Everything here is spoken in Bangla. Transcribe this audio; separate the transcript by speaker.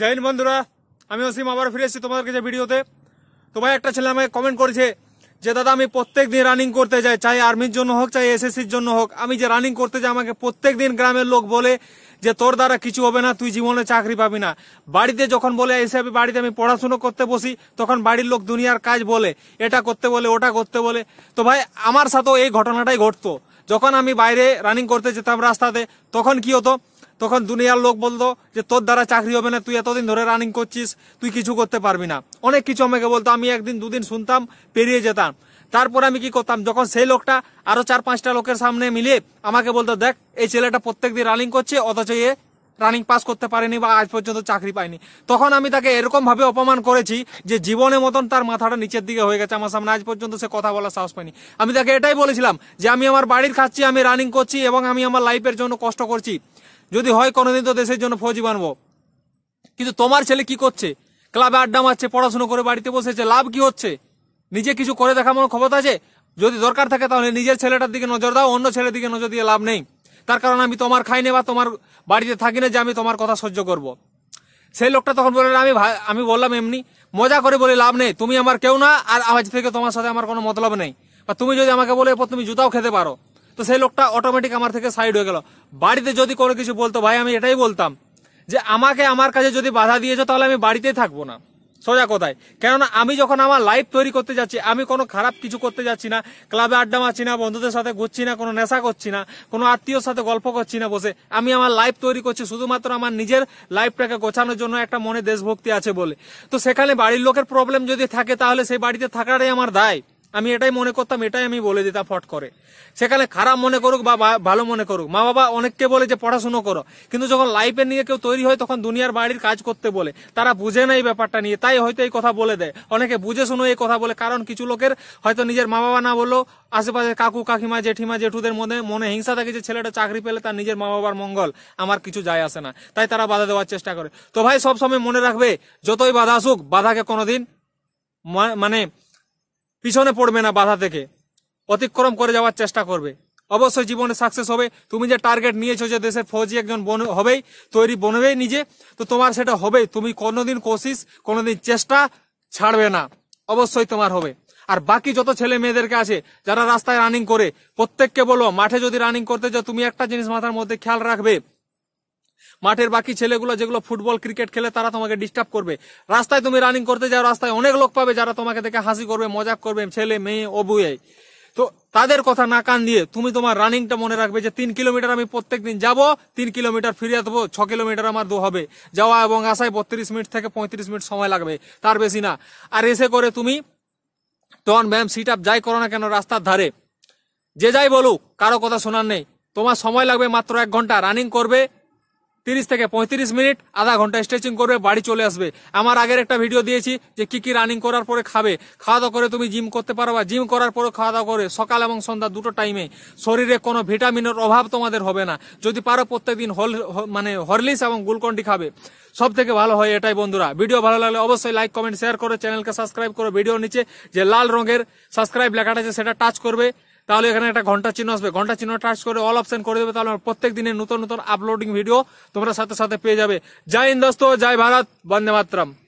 Speaker 1: জয় হিন্দ বন্ধুরা আমি অসীম আবার ফিরে এসেছি তোমাদের কাছে ভিডিওতে তো ভাই একটা ছেলে আমাকে কমেন্ট করেছে যে দাদা আমি প্রত্যেক দিন রানিং করতে যাই চাই আর্মির জন্য হোক চাই এসএসসির জন্য হোক আমি যে রানিং করতে যাই আমাকে প্রত্যেক দিন গ্রামের লোক বলে যে তোর দ্বারা কিছু হবে না তুই জীবনে চাকরি পাবি না বাড়িতে যখন বলে এসে আমি বাড়িতে আমি পড়াশুনো করতে বসি তখন বাড়ির লোক দুনিয়ার কাজ বলে এটা করতে বলে ওটা করতে বলে তো ভাই আমার সাথেও এই ঘটনাটাই ঘটতো যখন আমি বাইরে রানিং করতে যেতাম রাস্তাতে তখন কি হতো তখন দুনিয়ার লোক বলতো যে তোর দ্বারা চাকরি হবে না তুই এতদিন ধরে রানিং করছিস তুই কিছু করতে পারবি না অনেক কিছু আমাকে বলতো আমি একদিন দুদিন শুনতাম পেরিয়ে যেতাম তারপর আমি কি করতাম যখন সেই লোকটা আরো চার পাঁচটা লোকের সামনে মিলে আমাকে বলতো দেখ এই ছেলেটা প্রত্যেক দিন রানিং করছে অথচ এ রানিং পাস করতে পারেনি বা আজ পর্যন্ত চাকরি পায়নি তখন আমি তাকে এরকম ভাবে অপমান করেছি যে জীবনের মতন তার মাথাটা নিচের দিকে হয়ে গেছে আমার সামনে আজ পর্যন্ত সে কথা বলার সাহস পায়নি আমি তাকে এটাই বলেছিলাম যে আমি আমার বাড়ির খাচ্ছি আমি রানিং করছি এবং আমি আমার লাইফের জন্য কষ্ট করছি যদি হয় কোনোদিন তো দেশের জন্য ফৌজি বানবো কিন্তু তোমার ছেলে কি করছে ক্লাবে আড্ডা মারছে পড়াশুনো করে বাড়িতে বসেছে লাভ কি হচ্ছে নিজে কিছু করে দেখা মনে ক্ষমতা আছে যদি দরকার থাকে তাহলে নিজের ছেলেটার দিকে নজর দাও অন্য ছেলের দিকে নজর দিয়ে লাভ নেই তার কারণ আমি তোমার খাইনি বা তোমার বাড়িতে থাকি না যে আমি তোমার কথা সহ্য করব। সেই লোকটা তখন বললেন আমি আমি বললাম এমনি মজা করে বলে লাভ নেই তুমি আমার কেউ না আর আজ থেকে তোমার সাথে আমার কোনো মতলব নেই বা তুমি যদি আমাকে বলে এরপর তুমি জুতাও খেতে পারো তো সেই লোকটা অটোমেটিক আমার থেকে সাইড হয়ে গেল বাড়িতে যদি কোনো কিছু বলতো ভাই আমি এটাই বলতাম যে আমাকে আমার কাছে যদি বাধা দিয়েছ তাহলে আমি বাড়িতেই থাকবো না সোজা কোথায় কেননা আমি যখন আমার লাইফ তৈরি করতে যাচ্ছি আমি কোনো খারাপ কিছু করতে যাচ্ছি না ক্লাবে আড্ডা মারছি না বন্ধুদের সাথে ঘুরছি না কোনো নেশা করছি না কোনো আত্মীয়র সাথে গল্প করছি না বসে আমি আমার লাইফ তৈরি করছি শুধুমাত্র আমার নিজের লাইফটাকে গোছানোর জন্য একটা মনে দেশভক্তি আছে বলে তো সেখানে বাড়ির লোকের প্রবলেম যদি থাকে তাহলে সেই বাড়িতে থাকাটাই আমার দায় আমি এটাই মনে করতাম এটাই আমি বলে দিতাম ফট করে সেখানে খারাপ মনে করুক বা ভালো মনে করুক মা বাবা অনেককে বলে যে পড়াশুনো করো কিন্তু যখন লাইফে নিয়ে কেউ তৈরি হয় তখন দুনিয়ার বাড়ির কাজ করতে বলে তারা বুঝে না এই ব্যাপারটা নিয়ে তাই হয়তো এই কথা বলে দেয় অনেকে বুঝে শুনে এই কথা বলে কারণ কিছু লোকের হয়তো নিজের মা বাবা না বললেও আশেপাশে কাকু কাকিমা জেঠিমা জেঠুদের মধ্যে মনে হিংসা থাকে যে ছেলেটা চাকরি পেলে তার নিজের মা বাবার মঙ্গল আমার কিছু যায় আসে না তাই তারা বাধা দেওয়ার চেষ্টা করে তো ভাই সবসময় মনে রাখবে যতই বাধা আসুক বাধাকে কোনোদিন মানে পিছনে পড়বে না বাধা থেকে অতিক্রম করে যাওয়ার চেষ্টা করবে অবশ্যই জীবনে সাকসেস হবে তুমি যে টার্গেট নিয়েছো যে দেশের ফৌজি একজন বন হবেই তৈরি বনবেই নিজে তো তোমার সেটা হবে তুমি কোনোদিন কোশিস কোনোদিন চেষ্টা ছাড়বে না অবশ্যই তোমার হবে আর বাকি যত ছেলে মেয়েদেরকে আছে যারা রাস্তায় রানিং করে প্রত্যেককে বলো মাঠে যদি রানিং করতে যাও তুমি একটা জিনিস মাথার মধ্যে খেয়াল রাখবে মাঠের বাকি ছেলেগুলো যেগুলো ফুটবল ক্রিকেট খেলে তারা তোমাকে ডিস্টার্ব করবে রাস্তায় তুমি রানিং করতে যাও রাস্তায় অনেক লোক পাবে যারা তোমাকে দেখে হাসি করবে মজাক করবে ছেলে মেয়ে অবুয়ে তো তাদের কথা না কান দিয়ে তুমি তোমার রানিংটা মনে রাখবে যে তিন কিলোমিটার আমি প্রত্যেক দিন যাবো তিন কিলোমিটার ফিরে দেবো ছ কিলোমিটার আমার দু হবে যাওয়া এবং আসায় বত্রিশ মিনিট থেকে পঁয়ত্রিশ মিনিট সময় লাগবে তার বেশি না আর এসে করে তুমি তখন ম্যাম সিট আপ যাই করো না কেন রাস্তার ধারে যে যাই বলুক কারো কথা শোনার নেই তোমার সময় লাগবে মাত্র এক ঘন্টা রানিং করবে তিরিশ থেকে পঁয়ত্রিশ মিনিট আধা ঘন্টা স্ট্রেচিং করবে বাড়ি চলে আসবে আমার আগের একটা ভিডিও দিয়েছি যে কি কি রানিং করার পরে খাবে খাওয়া দাওয়া করে তুমি জিম করতে পারো বা জিম করার পরে খাওয়া দাওয়া করে সকাল এবং সন্ধ্যা দুটো টাইমে শরীরে কোনো ভিটামিনের অভাব তোমাদের হবে না যদি পারো প্রত্যেকদিন হল মানে হরলিক্স এবং গুলকন্ডি খাবে সব থেকে ভালো হয় এটাই বন্ধুরা ভিডিও ভালো লাগলে অবশ্যই লাইক কমেন্ট শেয়ার করো চ্যানেলকে সাবস্ক্রাইব করো ভিডিও নিচে যে লাল রঙের সাবস্ক্রাইব লেখাটা আছে সেটা টাচ করবে তাহলে এখানে একটা ঘন্টা চিহ্ন আসবে ঘন্টা চিহ্ন টাচ করে অল অপশন করে দেবে তাহলে প্রত্যেক দিনের নতুন নতুন আপলোডিং ভিডিও তোমরা সাথে সাথে পেয়ে যাবে জয় হিন্দ জয় ভারত বন্দে মাতরম